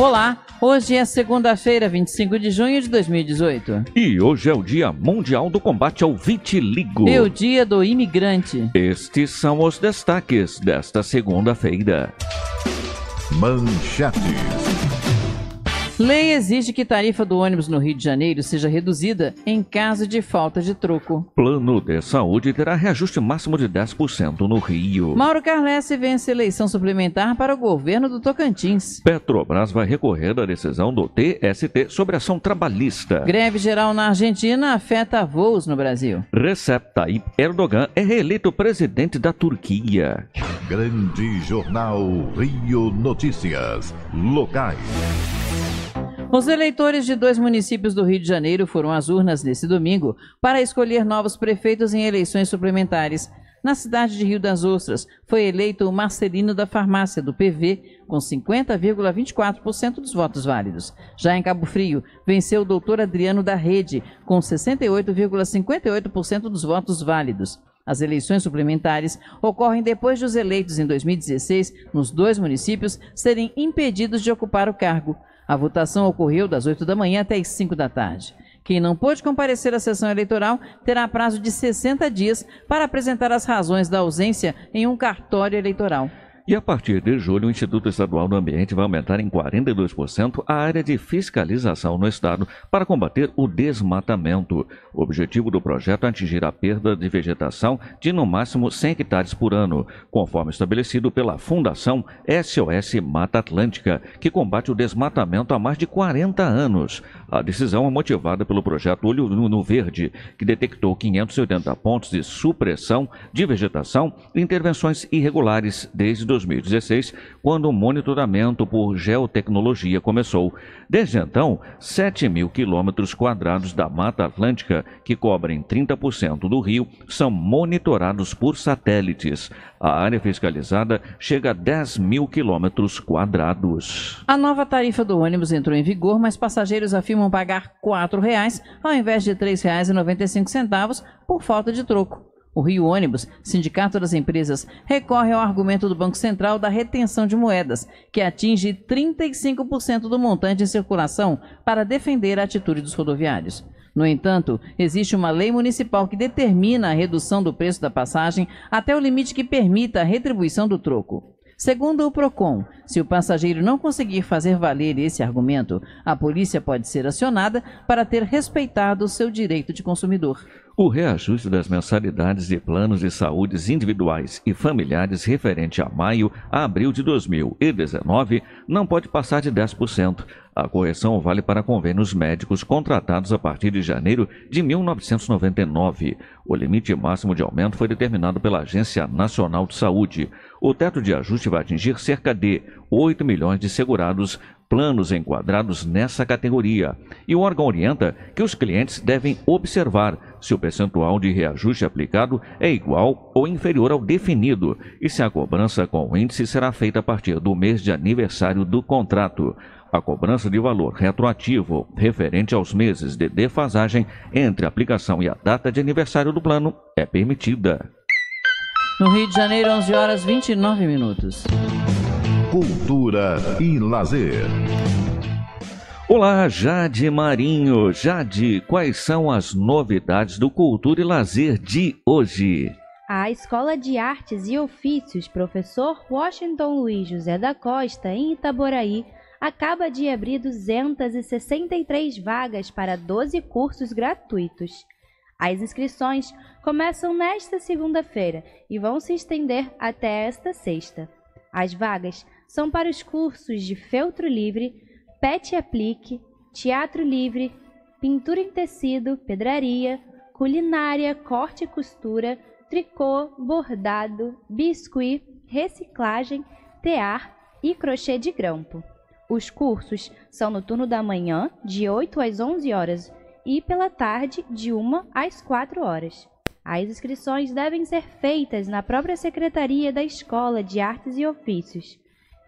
Olá, hoje é segunda-feira, 25 de junho de 2018. E hoje é o Dia Mundial do Combate ao Vitiligo. E é o Dia do Imigrante. Estes são os destaques desta segunda-feira. Manchetes. Lei exige que tarifa do ônibus no Rio de Janeiro seja reduzida em caso de falta de troco. Plano de saúde terá reajuste máximo de 10% no Rio. Mauro Carlesse vence eleição suplementar para o governo do Tocantins. Petrobras vai recorrer da decisão do TST sobre ação trabalhista. Greve geral na Argentina afeta voos no Brasil. Recep Tayyip Erdogan é reeleito presidente da Turquia. Grande Jornal Rio Notícias. Locais. Os eleitores de dois municípios do Rio de Janeiro foram às urnas nesse domingo para escolher novos prefeitos em eleições suplementares. Na cidade de Rio das Ostras, foi eleito o Marcelino da Farmácia, do PV, com 50,24% dos votos válidos. Já em Cabo Frio, venceu o doutor Adriano da Rede, com 68,58% dos votos válidos. As eleições suplementares ocorrem depois de os eleitos em 2016, nos dois municípios, serem impedidos de ocupar o cargo. A votação ocorreu das 8 da manhã até as 5 da tarde. Quem não pôde comparecer à sessão eleitoral terá prazo de 60 dias para apresentar as razões da ausência em um cartório eleitoral. E a partir de julho, o Instituto Estadual do Ambiente vai aumentar em 42% a área de fiscalização no estado para combater o desmatamento. O objetivo do projeto é atingir a perda de vegetação de no máximo 100 hectares por ano, conforme estabelecido pela Fundação SOS Mata Atlântica, que combate o desmatamento há mais de 40 anos. A decisão é motivada pelo projeto Olho no Verde, que detectou 580 pontos de supressão de vegetação e intervenções irregulares desde 2016, quando o monitoramento por geotecnologia começou. Desde então, 7 mil quilômetros quadrados da Mata Atlântica, que cobrem 30% do rio, são monitorados por satélites. A área fiscalizada chega a 10 mil quilômetros quadrados. A nova tarifa do ônibus entrou em vigor, mas passageiros afirmam pagar R$ 4,00 ao invés de R$ 3,95 por falta de troco. O Rio Ônibus, Sindicato das Empresas, recorre ao argumento do Banco Central da retenção de moedas, que atinge 35% do montante em circulação, para defender a atitude dos rodoviários. No entanto, existe uma lei municipal que determina a redução do preço da passagem até o limite que permita a retribuição do troco. Segundo o PROCON, se o passageiro não conseguir fazer valer esse argumento, a polícia pode ser acionada para ter respeitado o seu direito de consumidor. O reajuste das mensalidades de planos de saúde individuais e familiares referente a maio a abril de 2019 não pode passar de 10%. A correção vale para convênios médicos contratados a partir de janeiro de 1999. O limite máximo de aumento foi determinado pela Agência Nacional de Saúde. O teto de ajuste vai atingir cerca de 8 milhões de segurados planos enquadrados nessa categoria. E o órgão orienta que os clientes devem observar se o percentual de reajuste aplicado é igual ou inferior ao definido e se a cobrança com o índice será feita a partir do mês de aniversário do contrato. A cobrança de valor retroativo referente aos meses de defasagem entre a aplicação e a data de aniversário do plano é permitida. No Rio de Janeiro, 11 horas 29 minutos. Cultura e lazer. Olá, Jade Marinho. Jade, quais são as novidades do Cultura e Lazer de hoje? A Escola de Artes e Ofícios Professor Washington Luiz José da Costa, em Itaboraí, acaba de abrir 263 vagas para 12 cursos gratuitos. As inscrições começam nesta segunda-feira e vão se estender até esta sexta. As vagas são para os cursos de feltro livre, pet aplique, teatro livre, pintura em tecido, pedraria, culinária, corte e costura, tricô, bordado, biscuit, reciclagem, tear e crochê de grampo. Os cursos são no turno da manhã, de 8 às 11 horas, e pela tarde, de 1 às 4 horas. As inscrições devem ser feitas na própria Secretaria da Escola de Artes e Ofícios.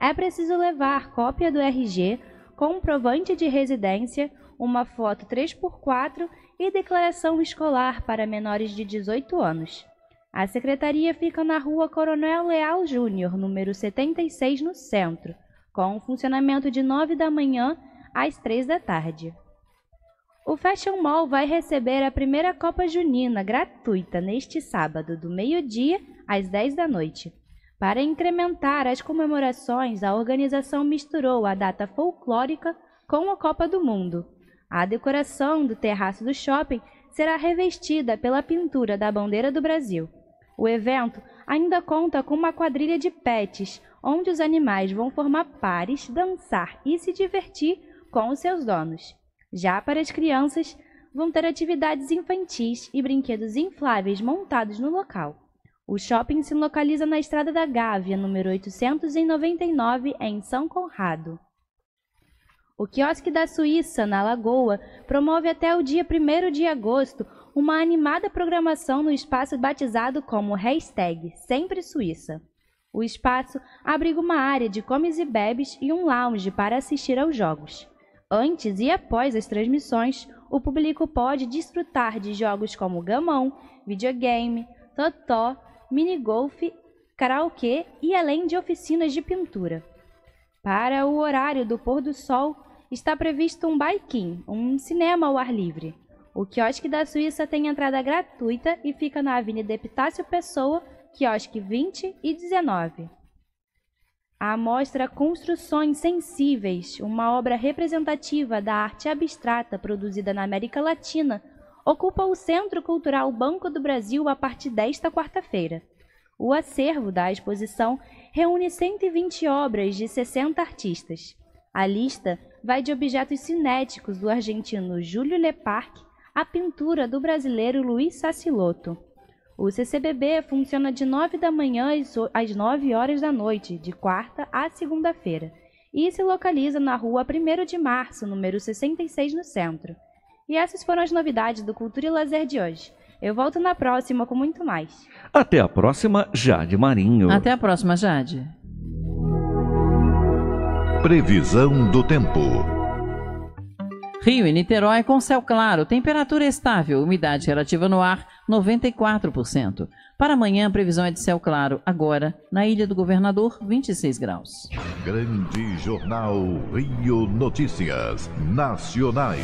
É preciso levar cópia do RG, comprovante de residência, uma foto 3x4 e declaração escolar para menores de 18 anos. A secretaria fica na rua Coronel Leal Júnior, número 76, no centro com funcionamento de 9 da manhã às 3 da tarde. O Fashion Mall vai receber a primeira Copa Junina gratuita neste sábado, do meio-dia às 10 da noite. Para incrementar as comemorações, a organização misturou a data folclórica com a Copa do Mundo. A decoração do terraço do shopping será revestida pela pintura da bandeira do Brasil. O evento ainda conta com uma quadrilha de pets, onde os animais vão formar pares, dançar e se divertir com os seus donos. Já para as crianças, vão ter atividades infantis e brinquedos infláveis montados no local. O shopping se localiza na Estrada da Gávea, número 899, em São Conrado. O quiosque da Suíça, na Lagoa, promove até o dia 1 de agosto uma animada programação no espaço batizado como hashtag Sempre Suíça. O espaço abriga uma área de comes e bebes e um lounge para assistir aos jogos. Antes e após as transmissões, o público pode desfrutar de jogos como gamão, videogame, totó, minigolfe, karaokê e além de oficinas de pintura. Para o horário do pôr do sol, está previsto um baiquim, um cinema ao ar livre. O quiosque da Suíça tem entrada gratuita e fica na Avenida Epitácio Pessoa, quiosque 20 e 19. A amostra Construções Sensíveis, uma obra representativa da arte abstrata produzida na América Latina, ocupa o Centro Cultural Banco do Brasil a partir desta quarta-feira. O acervo da exposição reúne 120 obras de 60 artistas. A lista vai de objetos cinéticos do argentino Júlio Leparque à pintura do brasileiro Luiz Sassiloto. O CCBB funciona de 9 da manhã às 9 horas da noite, de quarta a segunda-feira, e se localiza na rua 1 de Março, número 66, no centro. E essas foram as novidades do Cultura e Lazer de hoje. Eu volto na próxima com muito mais. Até a próxima, Jade Marinho. Até a próxima, Jade. Previsão do tempo. Rio e Niterói com céu claro, temperatura estável, umidade relativa no ar 94%. Para amanhã, a previsão é de céu claro. Agora, na Ilha do Governador, 26 graus. Grande Jornal Rio Notícias Nacionais.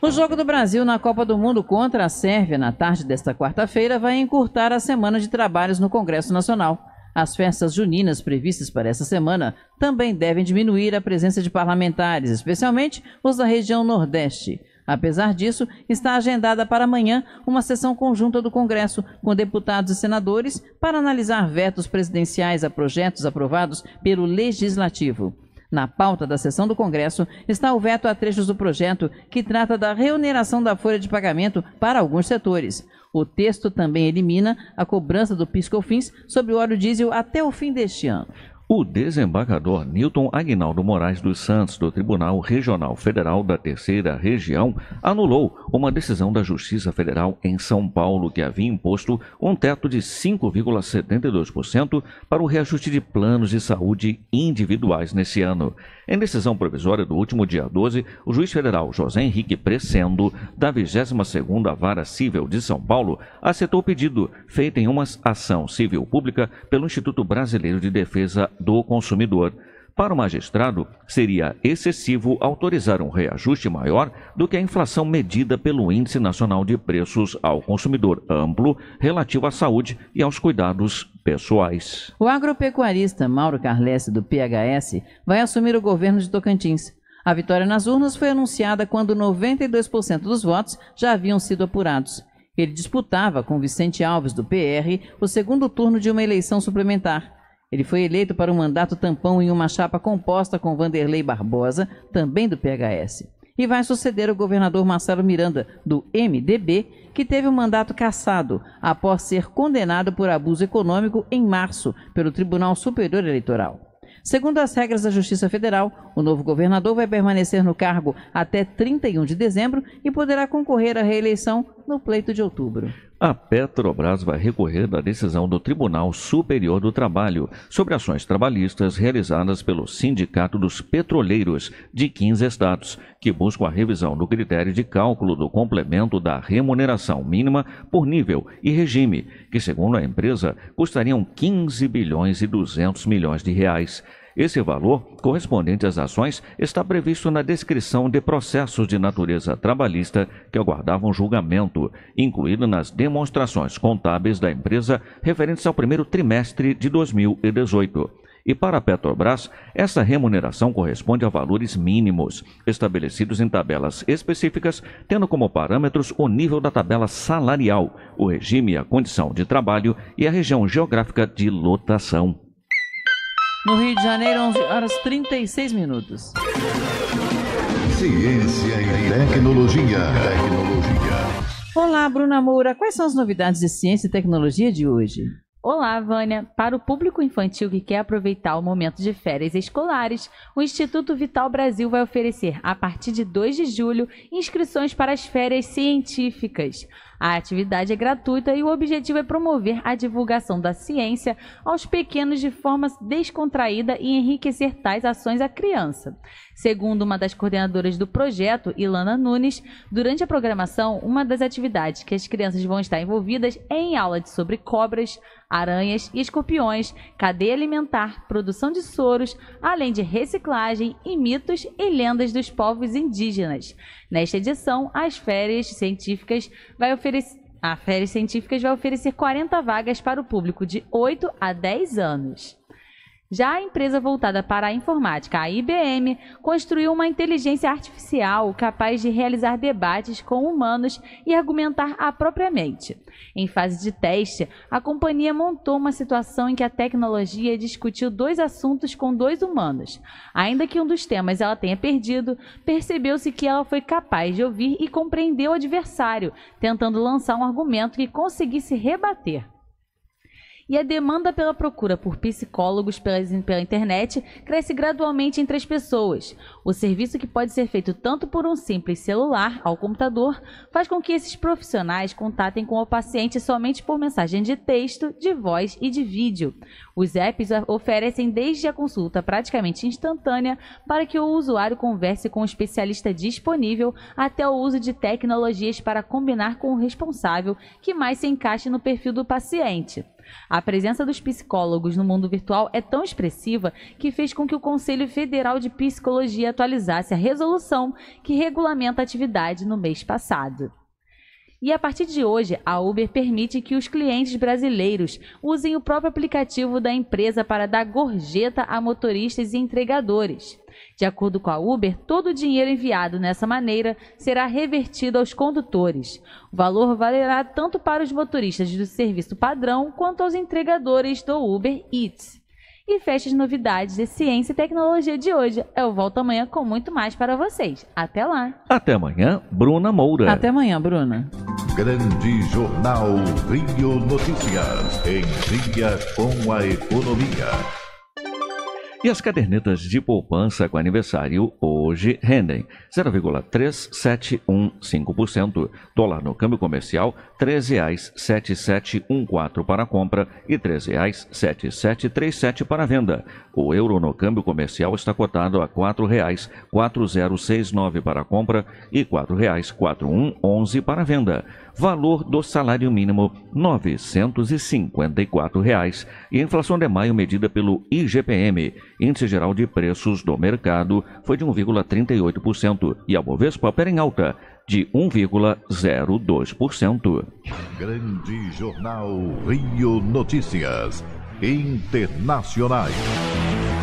O jogo do Brasil na Copa do Mundo contra a Sérvia na tarde desta quarta-feira vai encurtar a semana de trabalhos no Congresso Nacional. As festas juninas previstas para essa semana também devem diminuir a presença de parlamentares, especialmente os da região Nordeste. Apesar disso, está agendada para amanhã uma sessão conjunta do Congresso com deputados e senadores para analisar vetos presidenciais a projetos aprovados pelo Legislativo. Na pauta da sessão do Congresso está o veto a trechos do projeto que trata da reoneração da folha de pagamento para alguns setores. O texto também elimina a cobrança do PiscoFins sobre o óleo diesel até o fim deste ano. O desembargador Newton Aguinaldo Moraes dos Santos, do Tribunal Regional Federal da Terceira Região, anulou uma decisão da Justiça Federal em São Paulo que havia imposto um teto de 5,72% para o reajuste de planos de saúde individuais nesse ano. Em decisão provisória do último dia 12, o juiz federal José Henrique Crescendo, da 22ª Vara Civil de São Paulo, aceitou o pedido feito em uma ação civil pública pelo Instituto Brasileiro de Defesa do consumidor. Para o magistrado, seria excessivo autorizar um reajuste maior do que a inflação medida pelo Índice Nacional de Preços ao Consumidor Amplo relativo à saúde e aos cuidados pessoais. O agropecuarista Mauro Carlesse, do PHS, vai assumir o governo de Tocantins. A vitória nas urnas foi anunciada quando 92% dos votos já haviam sido apurados. Ele disputava com Vicente Alves, do PR, o segundo turno de uma eleição suplementar. Ele foi eleito para um mandato tampão em uma chapa composta com Vanderlei Barbosa, também do PHS. E vai suceder o governador Marcelo Miranda, do MDB, que teve o um mandato cassado após ser condenado por abuso econômico em março pelo Tribunal Superior Eleitoral. Segundo as regras da Justiça Federal, o novo governador vai permanecer no cargo até 31 de dezembro e poderá concorrer à reeleição no pleito de outubro. A Petrobras vai recorrer da decisão do Tribunal Superior do Trabalho sobre ações trabalhistas realizadas pelo Sindicato dos Petroleiros de 15 estados, que buscam a revisão do critério de cálculo do complemento da remuneração mínima por nível e regime, que, segundo a empresa, custariam 15 bilhões e 200 milhões de reais. Esse valor, correspondente às ações, está previsto na descrição de processos de natureza trabalhista que aguardavam julgamento, incluído nas demonstrações contábeis da empresa referentes ao primeiro trimestre de 2018. E para a Petrobras, essa remuneração corresponde a valores mínimos, estabelecidos em tabelas específicas, tendo como parâmetros o nível da tabela salarial, o regime e a condição de trabalho e a região geográfica de lotação no Rio de Janeiro, 11 horas 36 minutos. Ciência e tecnologia. Tecnologia. Olá, Bruna Moura. Quais são as novidades de ciência e tecnologia de hoje? Olá, Vânia! Para o público infantil que quer aproveitar o momento de férias escolares, o Instituto Vital Brasil vai oferecer, a partir de 2 de julho, inscrições para as férias científicas. A atividade é gratuita e o objetivo é promover a divulgação da ciência aos pequenos de forma descontraída e enriquecer tais ações à criança. Segundo uma das coordenadoras do projeto, Ilana Nunes, durante a programação, uma das atividades que as crianças vão estar envolvidas é em aula de sobre cobras, aranhas e escorpiões, cadeia alimentar, produção de soros, além de reciclagem e mitos e lendas dos povos indígenas. Nesta edição, as férias científicas vai oferecer a Férias Científicas vai oferecer 40 vagas para o público de 8 a 10 anos. Já a empresa voltada para a informática, a IBM, construiu uma inteligência artificial capaz de realizar debates com humanos e argumentar mente. Em fase de teste, a companhia montou uma situação em que a tecnologia discutiu dois assuntos com dois humanos. Ainda que um dos temas ela tenha perdido, percebeu-se que ela foi capaz de ouvir e compreender o adversário, tentando lançar um argumento que conseguisse rebater e a demanda pela procura por psicólogos pela internet cresce gradualmente entre as pessoas. O serviço que pode ser feito tanto por um simples celular ao computador faz com que esses profissionais contatem com o paciente somente por mensagem de texto, de voz e de vídeo. Os apps oferecem desde a consulta praticamente instantânea para que o usuário converse com o especialista disponível até o uso de tecnologias para combinar com o responsável que mais se encaixe no perfil do paciente. A presença dos psicólogos no mundo virtual é tão expressiva que fez com que o Conselho Federal de Psicologia atualizasse a resolução que regulamenta a atividade no mês passado. E a partir de hoje, a Uber permite que os clientes brasileiros usem o próprio aplicativo da empresa para dar gorjeta a motoristas e entregadores. De acordo com a Uber, todo o dinheiro enviado nessa maneira será revertido aos condutores. O valor valerá tanto para os motoristas do serviço padrão quanto aos entregadores do Uber Eats e feche as novidades de ciência e tecnologia de hoje. Eu volto amanhã com muito mais para vocês. Até lá. Até amanhã, Bruna Moura. Até amanhã, Bruna. Grande Jornal Rio Notícias. Em dia com a economia. E as cadernetas de poupança com aniversário hoje rendem 0,3715%, dólar no câmbio comercial R$ 13,7714 para compra e R$ 13,7737 para venda. O euro no câmbio comercial está cotado a R$ 4,4069 para compra e R$ 4,4111 para venda. Valor do salário mínimo R$ 954. Reais. E inflação de maio medida pelo IGPM índice geral de preços do mercado foi de 1,38% e a Bovespa opera em alta de 1,02%. Grande Jornal Rio Notícias Internacionais.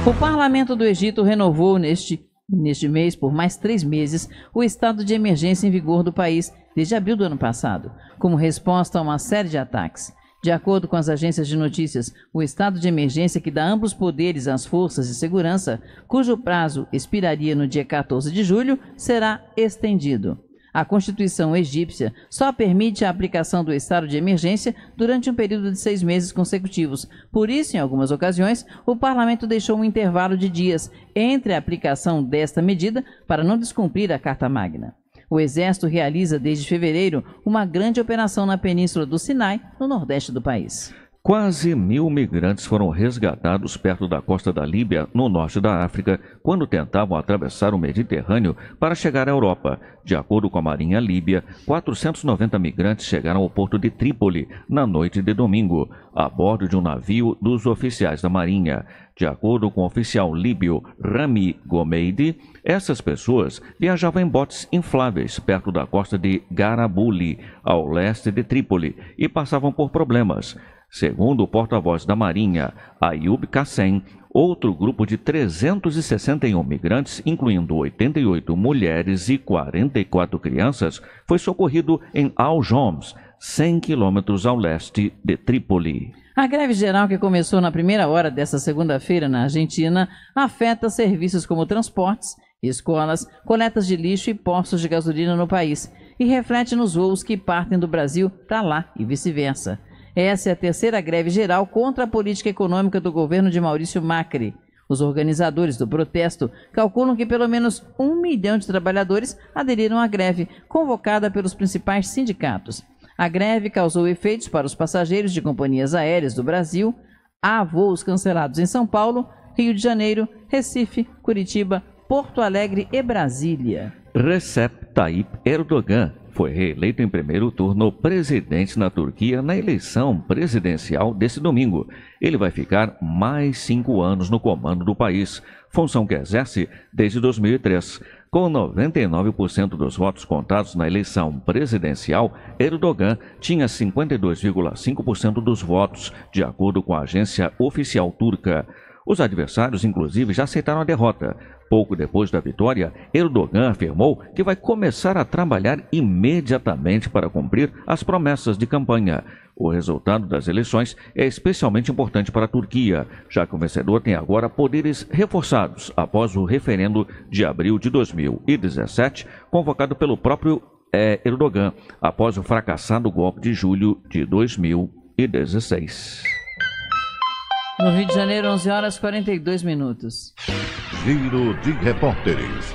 O parlamento do Egito renovou neste neste mês, por mais três meses, o estado de emergência em vigor do país desde abril do ano passado, como resposta a uma série de ataques. De acordo com as agências de notícias, o estado de emergência que dá amplos poderes às forças de segurança, cujo prazo expiraria no dia 14 de julho, será estendido. A Constituição egípcia só permite a aplicação do estado de emergência durante um período de seis meses consecutivos. Por isso, em algumas ocasiões, o parlamento deixou um intervalo de dias entre a aplicação desta medida para não descumprir a Carta Magna. O Exército realiza desde fevereiro uma grande operação na Península do Sinai, no nordeste do país. Quase mil migrantes foram resgatados perto da costa da Líbia, no norte da África, quando tentavam atravessar o Mediterrâneo para chegar à Europa. De acordo com a Marinha Líbia, 490 migrantes chegaram ao porto de Trípoli na noite de domingo, a bordo de um navio dos oficiais da Marinha. De acordo com o oficial líbio Rami Gomeidi, essas pessoas viajavam em botes infláveis perto da costa de Garabuli, ao leste de Trípoli, e passavam por problemas. Segundo o porta-voz da Marinha, Ayub Kassem, outro grupo de 361 migrantes, incluindo 88 mulheres e 44 crianças, foi socorrido em Al Joms, 100 quilômetros ao leste de Trípoli. A greve geral que começou na primeira hora desta segunda-feira na Argentina afeta serviços como transportes, escolas, coletas de lixo e postos de gasolina no país e reflete nos voos que partem do Brasil para lá e vice-versa. Essa é a terceira greve geral contra a política econômica do governo de Maurício Macri. Os organizadores do protesto calculam que pelo menos um milhão de trabalhadores aderiram à greve, convocada pelos principais sindicatos. A greve causou efeitos para os passageiros de companhias aéreas do Brasil. Há voos cancelados em São Paulo, Rio de Janeiro, Recife, Curitiba, Porto Alegre e Brasília. Recep Tayyip Erdogan foi reeleito em primeiro turno presidente na Turquia na eleição presidencial desse domingo. Ele vai ficar mais cinco anos no comando do país, função que exerce desde 2003. Com 99% dos votos contados na eleição presidencial, Erdogan tinha 52,5% dos votos, de acordo com a agência oficial turca. Os adversários, inclusive, já aceitaram a derrota. Pouco depois da vitória, Erdogan afirmou que vai começar a trabalhar imediatamente para cumprir as promessas de campanha. O resultado das eleições é especialmente importante para a Turquia, já que o vencedor tem agora poderes reforçados após o referendo de abril de 2017, convocado pelo próprio é, Erdogan, após o fracassado golpe de julho de 2016. No Rio de Janeiro, 11 horas 42 minutos. Giro de repórteres.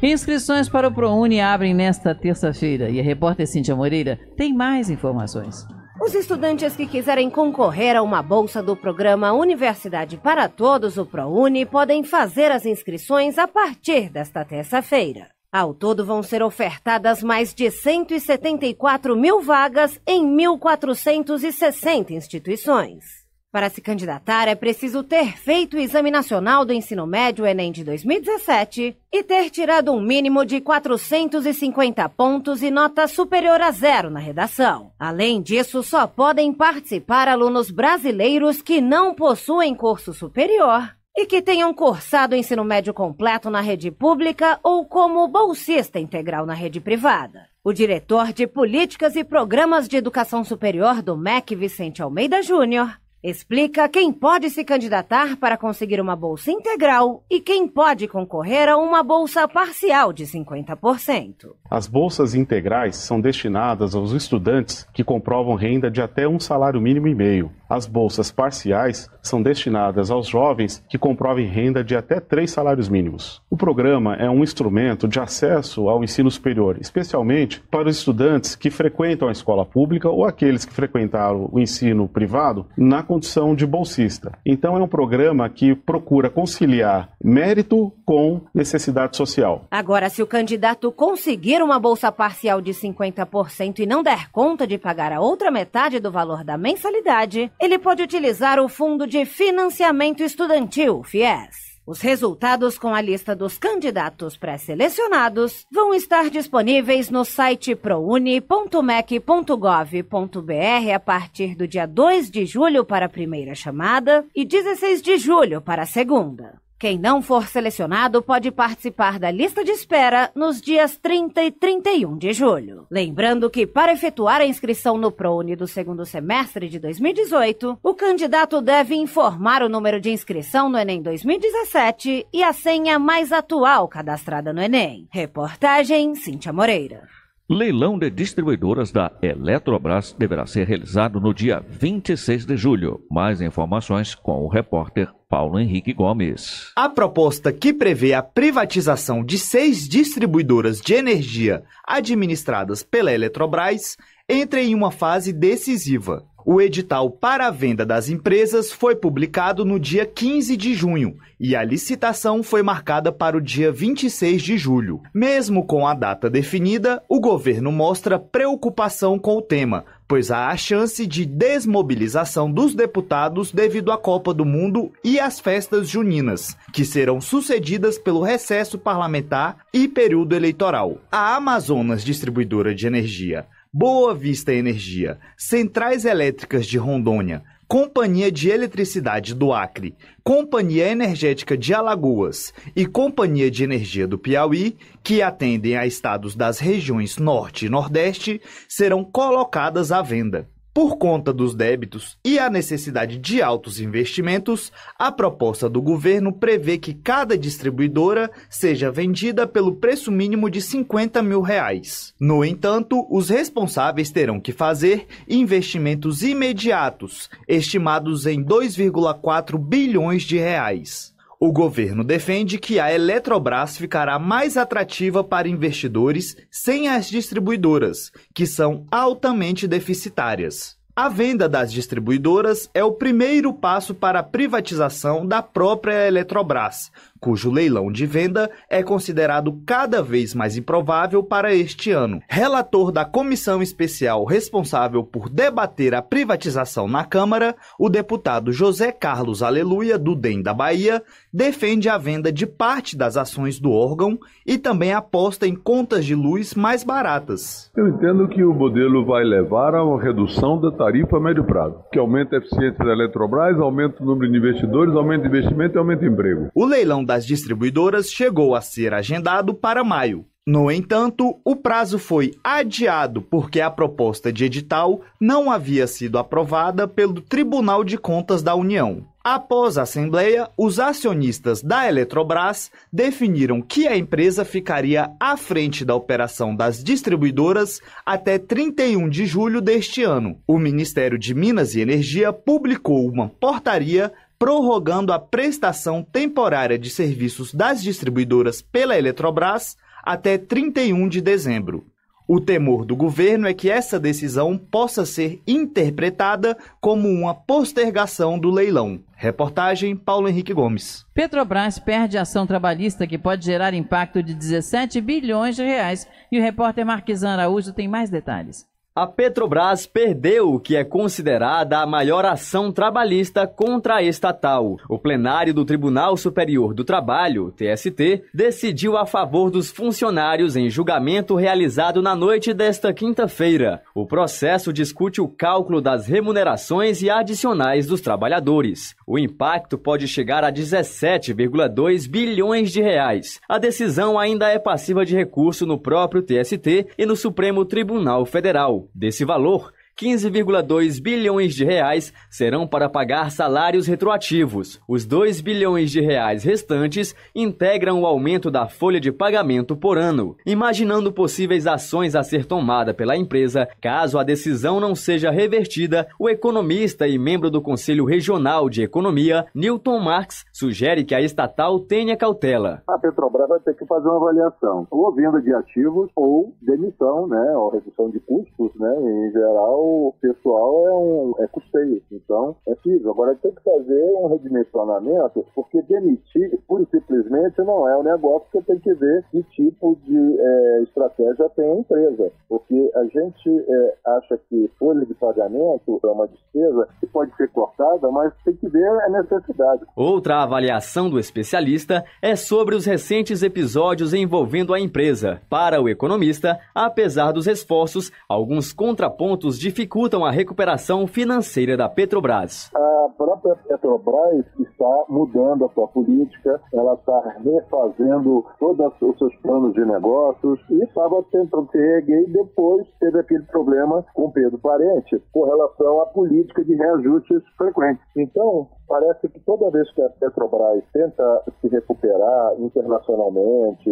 Inscrições para o ProUni abrem nesta terça-feira e a repórter Cintia Moreira tem mais informações. Os estudantes que quiserem concorrer a uma bolsa do programa Universidade para Todos, o ProUni, podem fazer as inscrições a partir desta terça-feira. Ao todo, vão ser ofertadas mais de 174 mil vagas em 1.460 instituições. Para se candidatar, é preciso ter feito o Exame Nacional do Ensino Médio Enem de 2017 e ter tirado um mínimo de 450 pontos e nota superior a zero na redação. Além disso, só podem participar alunos brasileiros que não possuem curso superior e que tenham cursado o ensino médio completo na rede pública ou como bolsista integral na rede privada. O diretor de Políticas e Programas de Educação Superior do MEC, Vicente Almeida Júnior, explica quem pode se candidatar para conseguir uma bolsa integral e quem pode concorrer a uma bolsa parcial de 50%. As bolsas integrais são destinadas aos estudantes que comprovam renda de até um salário mínimo e meio. As bolsas parciais são destinadas aos jovens que comprovem renda de até três salários mínimos. O programa é um instrumento de acesso ao ensino superior, especialmente para os estudantes que frequentam a escola pública ou aqueles que frequentaram o ensino privado na condição de bolsista. Então, é um programa que procura conciliar mérito com necessidade social. Agora, se o candidato conseguir uma bolsa parcial de 50% e não der conta de pagar a outra metade do valor da mensalidade, ele pode utilizar o fundo de de Financiamento Estudantil, FIES. Os resultados com a lista dos candidatos pré-selecionados vão estar disponíveis no site prouni.mec.gov.br a partir do dia 2 de julho para a primeira chamada e 16 de julho para a segunda. Quem não for selecionado pode participar da lista de espera nos dias 30 e 31 de julho. Lembrando que, para efetuar a inscrição no PROUNI do segundo semestre de 2018, o candidato deve informar o número de inscrição no Enem 2017 e a senha mais atual cadastrada no Enem. Reportagem Cíntia Moreira. Leilão de distribuidoras da Eletrobras deverá ser realizado no dia 26 de julho. Mais informações com o repórter Paulo Henrique Gomes. A proposta que prevê a privatização de seis distribuidoras de energia administradas pela Eletrobras entra em uma fase decisiva. O edital para a venda das empresas foi publicado no dia 15 de junho e a licitação foi marcada para o dia 26 de julho. Mesmo com a data definida, o governo mostra preocupação com o tema, pois há a chance de desmobilização dos deputados devido à Copa do Mundo e às festas juninas, que serão sucedidas pelo recesso parlamentar e período eleitoral. A Amazonas Distribuidora de Energia Boa Vista Energia, Centrais Elétricas de Rondônia, Companhia de Eletricidade do Acre, Companhia Energética de Alagoas e Companhia de Energia do Piauí, que atendem a estados das regiões Norte e Nordeste, serão colocadas à venda. Por conta dos débitos e a necessidade de altos investimentos, a proposta do governo prevê que cada distribuidora seja vendida pelo preço mínimo de 50 mil reais. No entanto, os responsáveis terão que fazer investimentos imediatos, estimados em 2,4 bilhões de reais. O governo defende que a Eletrobras ficará mais atrativa para investidores sem as distribuidoras, que são altamente deficitárias. A venda das distribuidoras é o primeiro passo para a privatização da própria Eletrobras, cujo leilão de venda é considerado cada vez mais improvável para este ano. Relator da comissão especial responsável por debater a privatização na Câmara, o deputado José Carlos Aleluia, do DEM da Bahia, defende a venda de parte das ações do órgão e também aposta em contas de luz mais baratas. Eu entendo que o modelo vai levar a uma redução da tarifa a médio prazo, que aumenta a eficiência da Eletrobras, aumenta o número de investidores, aumenta o investimento e aumenta o emprego. O leilão da das distribuidoras chegou a ser agendado para maio. No entanto, o prazo foi adiado porque a proposta de edital não havia sido aprovada pelo Tribunal de Contas da União. Após a assembleia, os acionistas da Eletrobras definiram que a empresa ficaria à frente da operação das distribuidoras até 31 de julho deste ano. O Ministério de Minas e Energia publicou uma portaria prorrogando a prestação temporária de serviços das distribuidoras pela Eletrobras até 31 de dezembro. O temor do governo é que essa decisão possa ser interpretada como uma postergação do leilão. Reportagem Paulo Henrique Gomes. Petrobras perde ação trabalhista que pode gerar impacto de 17 bilhões de reais e o repórter Marquesan Araújo tem mais detalhes. A Petrobras perdeu o que é considerada a maior ação trabalhista contra a estatal. O plenário do Tribunal Superior do Trabalho, TST, decidiu a favor dos funcionários em julgamento realizado na noite desta quinta-feira. O processo discute o cálculo das remunerações e adicionais dos trabalhadores. O impacto pode chegar a 17,2 bilhões de reais. A decisão ainda é passiva de recurso no próprio TST e no Supremo Tribunal Federal desse valor 15,2 bilhões de reais serão para pagar salários retroativos. Os 2 bilhões de reais restantes integram o aumento da folha de pagamento por ano, imaginando possíveis ações a ser tomada pela empresa caso a decisão não seja revertida. O economista e membro do Conselho Regional de Economia, Newton Marx, sugere que a estatal tenha cautela. A Petrobras vai ter que fazer uma avaliação, ou venda de ativos ou demissão, né, ou redução de custos, né, em geral o pessoal é um é custeio. Então, é possível. Agora, tem que fazer um redimensionamento, porque demitir, pura e simplesmente, não é um negócio que tem que ver que tipo de é, estratégia tem a empresa. Porque a gente é, acha que folha de pagamento é uma despesa que pode ser cortada, mas tem que ver a necessidade. Outra avaliação do especialista é sobre os recentes episódios envolvendo a empresa. Para o economista, apesar dos esforços, alguns contrapontos diferentes dificultam a recuperação financeira da Petrobras. A própria Petrobras está mudando a sua política, ela está refazendo todos os seus planos de negócios e estava tentando se reerguer e depois teve aquele problema com Pedro Parente com relação à política de reajustes frequentes. Então, Parece que toda vez que a Petrobras tenta se recuperar internacionalmente,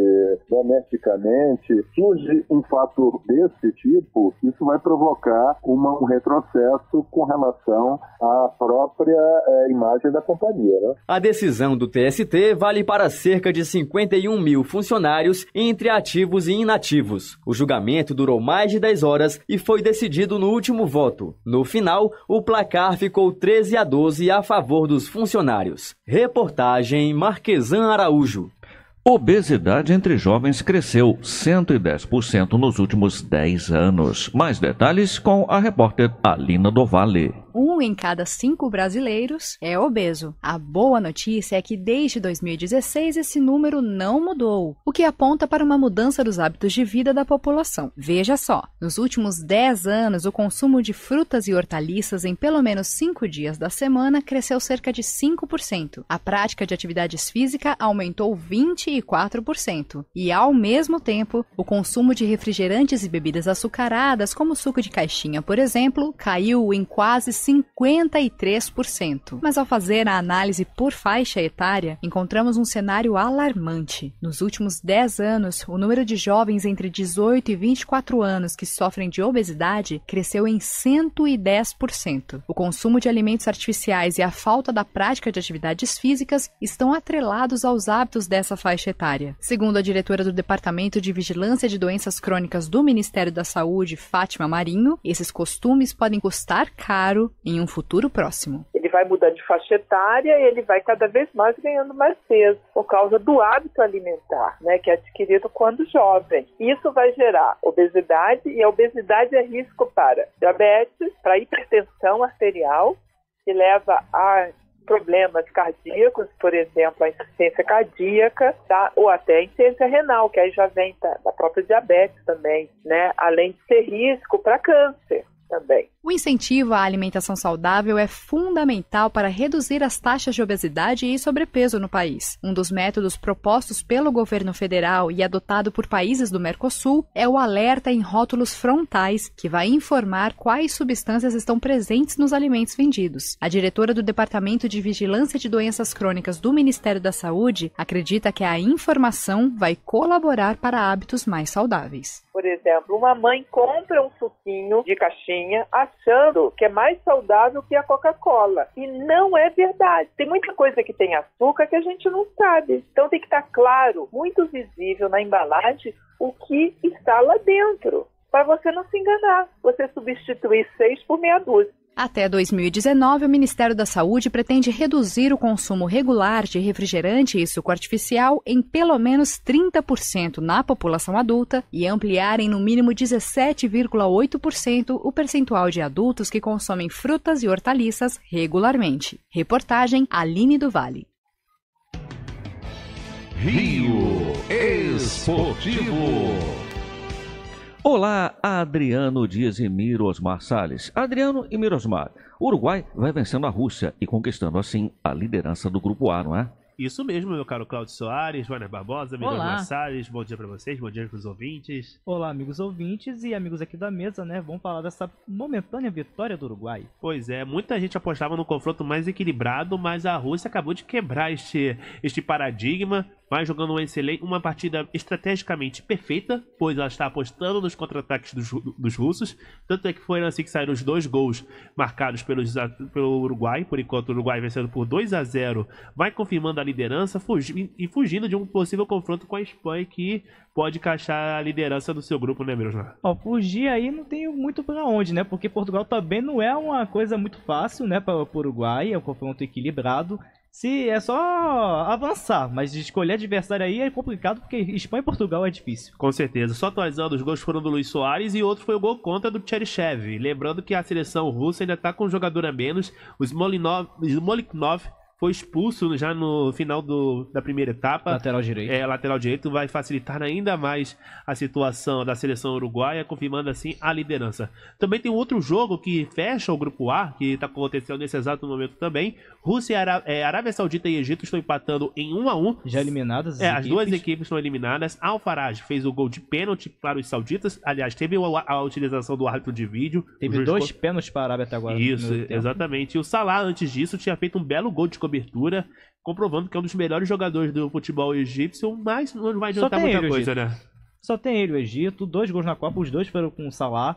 domesticamente, surge um fator desse tipo, isso vai provocar uma, um retrocesso com relação à própria é, imagem da companhia. Né? A decisão do TST vale para cerca de 51 mil funcionários entre ativos e inativos. O julgamento durou mais de 10 horas e foi decidido no último voto. No final, o placar ficou 13 a 12 a favor dos funcionários. Reportagem Marquesan Araújo. Obesidade entre jovens cresceu 110% nos últimos 10 anos. Mais detalhes com a repórter Alina Dovale um em cada cinco brasileiros é obeso. A boa notícia é que desde 2016 esse número não mudou, o que aponta para uma mudança dos hábitos de vida da população. Veja só, nos últimos 10 anos, o consumo de frutas e hortaliças em pelo menos 5 dias da semana cresceu cerca de 5%. A prática de atividades físicas aumentou 24%. E, ao mesmo tempo, o consumo de refrigerantes e bebidas açucaradas, como suco de caixinha, por exemplo, caiu em quase 53%. Mas ao fazer a análise por faixa etária, encontramos um cenário alarmante. Nos últimos 10 anos, o número de jovens entre 18 e 24 anos que sofrem de obesidade cresceu em 110%. O consumo de alimentos artificiais e a falta da prática de atividades físicas estão atrelados aos hábitos dessa faixa etária. Segundo a diretora do Departamento de Vigilância de Doenças Crônicas do Ministério da Saúde, Fátima Marinho, esses costumes podem custar caro em um futuro próximo. Ele vai mudando de faixa etária e ele vai cada vez mais ganhando mais peso por causa do hábito alimentar, né, que é adquirido quando jovem. Isso vai gerar obesidade e a obesidade é risco para diabetes, para hipertensão arterial, que leva a problemas cardíacos, por exemplo, a insuficiência cardíaca, tá? ou até a insuficiência renal, que aí já vem da, própria diabetes também, né? Além de ser risco para câncer também. O incentivo à alimentação saudável é fundamental para reduzir as taxas de obesidade e sobrepeso no país. Um dos métodos propostos pelo governo federal e adotado por países do Mercosul é o alerta em rótulos frontais, que vai informar quais substâncias estão presentes nos alimentos vendidos. A diretora do Departamento de Vigilância de Doenças Crônicas do Ministério da Saúde acredita que a informação vai colaborar para hábitos mais saudáveis. Por exemplo, uma mãe compra um suquinho de caixinha achando que é mais saudável que a Coca-Cola. E não é verdade. Tem muita coisa que tem açúcar que a gente não sabe. Então tem que estar tá claro, muito visível na embalagem, o que está lá dentro. Para você não se enganar, você substituir seis por meia dúzia. Até 2019, o Ministério da Saúde pretende reduzir o consumo regular de refrigerante e suco artificial em pelo menos 30% na população adulta e ampliar em no mínimo 17,8% o percentual de adultos que consomem frutas e hortaliças regularmente. Reportagem Aline do Vale. Rio Esportivo. Olá, Adriano Dias e Mirosmar Salles. Adriano e Mirosmar, o Uruguai vai vencendo a Rússia e conquistando assim a liderança do Grupo A, não é? Isso mesmo, meu caro Claudio Soares, Joana Barbosa, Mirosmar Salles, bom dia para vocês, bom dia para os ouvintes. Olá, amigos ouvintes e amigos aqui da mesa, né? Vamos falar dessa momentânea vitória do Uruguai. Pois é, muita gente apostava no confronto mais equilibrado, mas a Rússia acabou de quebrar este, este paradigma, mas jogando uma, excelente, uma partida estrategicamente perfeita, pois ela está apostando nos contra-ataques dos, dos, russos. Tanto é que foram assim que saíram os dois gols marcados pelos, pelo Uruguai. Por enquanto, o Uruguai vencendo por 2 a 0 vai confirmando a liderança fugi, e fugindo de um possível confronto com a Espanha, que pode caixar a liderança do seu grupo, né, Miroslav? Ó, fugir aí não tem muito para onde, né? Porque Portugal também não é uma coisa muito fácil, né, para o Uruguai. É um confronto equilibrado. Se é só avançar, mas escolher adversário aí é complicado porque Espanha e Portugal é difícil. Com certeza. Só atualizando, os gols foram do Luiz Soares e outro foi o gol contra do Tcherchev. Lembrando que a seleção russa ainda está com um jogador a menos. O Smolinov, Smoliknov foi expulso já no final do, da primeira etapa. Lateral direito. É, lateral direito vai facilitar ainda mais a situação da seleção uruguaia, confirmando assim a liderança. Também tem um outro jogo que fecha o grupo A, que está acontecendo nesse exato momento também. Rússia, Ará é, Arábia Saudita e Egito estão empatando em 1 a 1 Já eliminadas as é, equipes. As duas equipes estão eliminadas. Al-Faraj fez o gol de pênalti para os sauditas. Aliás, teve a, a utilização do árbitro de vídeo. Teve dois pênaltis para a Arábia até agora. Né? Isso, exatamente. E o Salah, antes disso, tinha feito um belo gol de cobertura, comprovando que é um dos melhores jogadores do futebol egípcio, mas não vai adiantar muita coisa, né? Só tem ele, o Egito, dois gols na Copa, os dois foram com o Salah.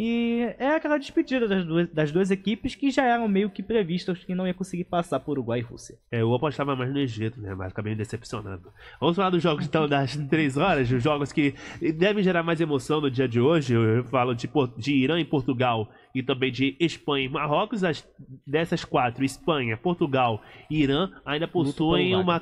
E é aquela despedida das duas, das duas equipes que já eram meio que previstas que não ia conseguir passar por Uruguai e Rússia. É, eu apostava mais no Egito, né? Mas acabei me decepcionando. Vamos falar dos jogos então das três horas, os jogos que devem gerar mais emoção no dia de hoje. Eu falo de, de Irã e Portugal e também de Espanha e Marrocos. As, dessas quatro, Espanha, Portugal e Irã ainda possuem uma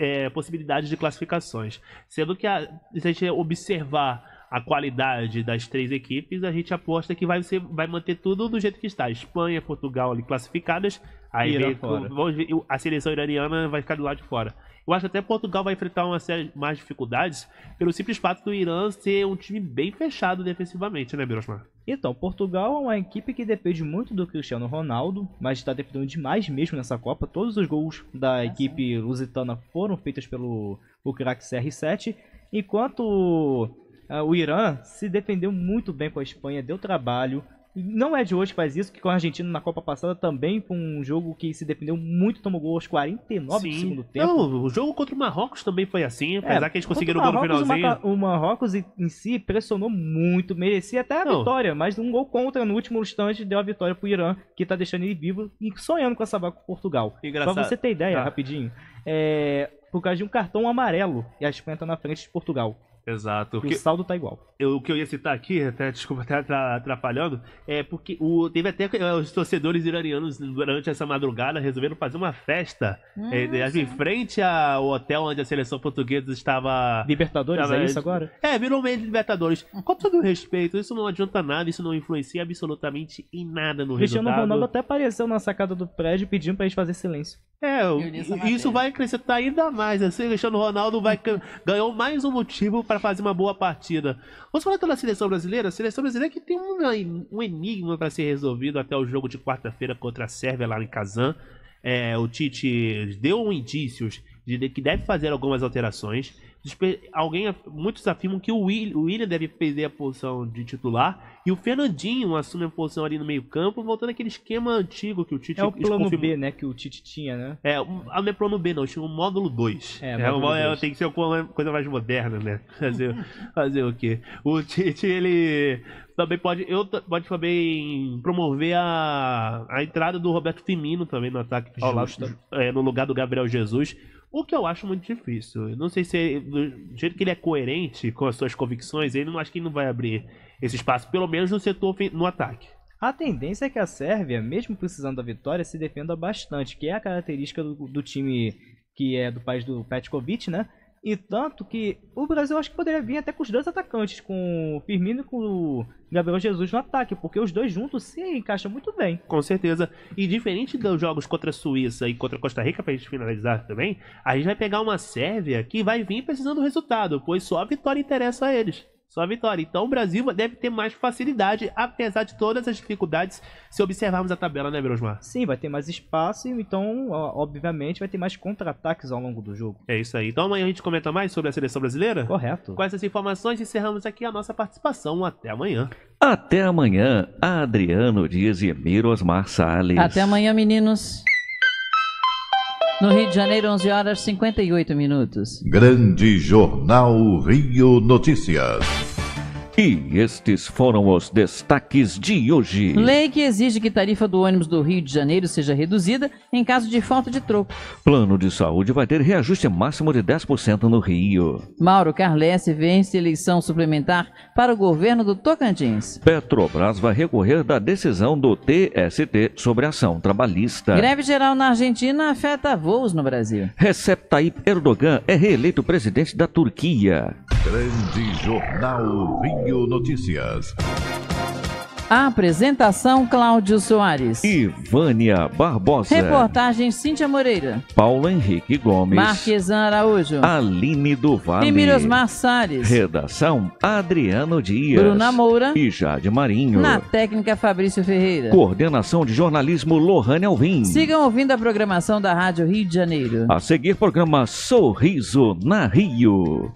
é, possibilidade de classificações. Sendo que a, se a gente observar a qualidade das três equipes, a gente aposta que vai, ser, vai manter tudo do jeito que está. Espanha, Portugal ali classificadas. Aí vem, vamos ver, a seleção iraniana vai ficar do lado de fora. Eu acho que até Portugal vai enfrentar uma série mais dificuldades pelo simples fato do Irã ser um time bem fechado defensivamente, né, Birosmar? Então, Portugal é uma equipe que depende muito do Cristiano Ronaldo, mas está dependendo demais mesmo nessa Copa. Todos os gols da é equipe sim. lusitana foram feitos pelo o craque CR7, enquanto ah, o Irã se defendeu muito bem com a Espanha, deu trabalho. Não é de hoje que faz isso, que com a Argentina na Copa passada também foi um jogo que se defendeu muito, tomou gol aos 49 Sim. do segundo tempo. Não, o jogo contra o Marrocos também foi assim, apesar é, que eles conseguiram o gol no finalzinho. O Marrocos em si pressionou muito, merecia até a Não. vitória, mas um gol contra no último instante deu a vitória pro Irã, que tá deixando ele vivo e sonhando com essa vaga com Portugal. Engraçado. Pra você ter ideia, tá. rapidinho, é, por causa de um cartão amarelo, e a Espanha tá na frente de Portugal. Exato. Porque o saldo tá igual. Eu, o que eu ia citar aqui, até, desculpa até atrapalhando, é porque o, teve até é, os torcedores iranianos durante essa madrugada resolveram fazer uma festa hum, é, ah, é assim, em frente ao hotel onde a seleção portuguesa estava. Libertadores, é estava, é isso agora? É, virou meio de Libertadores. Uhum. Com todo o respeito, isso não adianta nada, isso não influencia absolutamente em nada no Cristiano resultado. Ronaldo até apareceu na sacada do prédio pedindo para eles fazer silêncio. É, isso vai acrescentar ainda mais. Assim, Cristiano Ronaldo vai ganhou mais um motivo pra para fazer uma boa partida. Vamos falar então da seleção brasileira. A seleção brasileira que tem um, um enigma para ser resolvido até o jogo de quarta-feira contra a Sérvia lá em Kazan. É, o Tite deu um indícios de que deve fazer algumas alterações alguém, muitos afirmam que o William deve perder a posição de titular e o Fernandinho assume a posição ali no meio-campo, voltando aquele esquema antigo que o Tite É o plano B, né, que o Tite tinha, né? É, o, ah, não é plano B, não, tinha o módulo 2. É, é módulo é, tem que ser uma coisa mais moderna, né? Fazer, fazer o quê? O Tite, ele também pode, eu pode também promover a, a entrada do Roberto Firmino também no ataque ao lado, é, no lugar do Gabriel Jesus o que eu acho muito difícil. Eu não sei se, ele, do jeito que ele é coerente com as suas convicções, ele não acho que ele não vai abrir esse espaço, pelo menos no setor no ataque. A tendência é que a Sérvia, mesmo precisando da vitória, se defenda bastante, que é a característica do, do time que é do país do Petkovic, né? E tanto que o Brasil acho que poderia vir até com os dois atacantes, com o Firmino e com o Gabriel Jesus no ataque, porque os dois juntos se encaixam muito bem. Com certeza. E diferente dos jogos contra a Suíça e contra a Costa Rica, pra gente finalizar também, a gente vai pegar uma Sérvia que vai vir precisando do resultado, pois só a vitória interessa a eles sua vitória. Então o Brasil deve ter mais facilidade, apesar de todas as dificuldades, se observarmos a tabela, né, Berosmar? Sim, vai ter mais espaço, então, obviamente, vai ter mais contra-ataques ao longo do jogo. É isso aí. Então amanhã a gente comenta mais sobre a seleção brasileira? Correto. Com essas informações, encerramos aqui a nossa participação. Até amanhã. Até amanhã, Adriano Dias e Mirosmar Salles. Até amanhã, meninos. No Rio de Janeiro, 11 horas 58 minutos. Grande Jornal Rio Notícias. E estes foram os destaques de hoje. Lei que exige que tarifa do ônibus do Rio de Janeiro seja reduzida em caso de falta de troco. Plano de saúde vai ter reajuste máximo de 10% no Rio. Mauro Carlesse vence eleição suplementar para o governo do Tocantins. Petrobras vai recorrer da decisão do TST sobre ação trabalhista. Greve geral na Argentina afeta voos no Brasil. Recep Tayyip Erdogan é reeleito presidente da Turquia. Grande Jornal 20. Rádio Notícias. A apresentação Cláudio Soares. Ivânia Barbosa. Reportagem Cíntia Moreira. Paulo Henrique Gomes. Marquesan Araújo. Aline do Vale. Emílio Marçares. Redação Adriano Dias. Bruna Moura. E Jade Marinho. Na técnica Fabrício Ferreira. Coordenação de jornalismo Lohane Alvim. Sigam ouvindo a programação da Rádio Rio de Janeiro. A seguir programa Sorriso na Rio.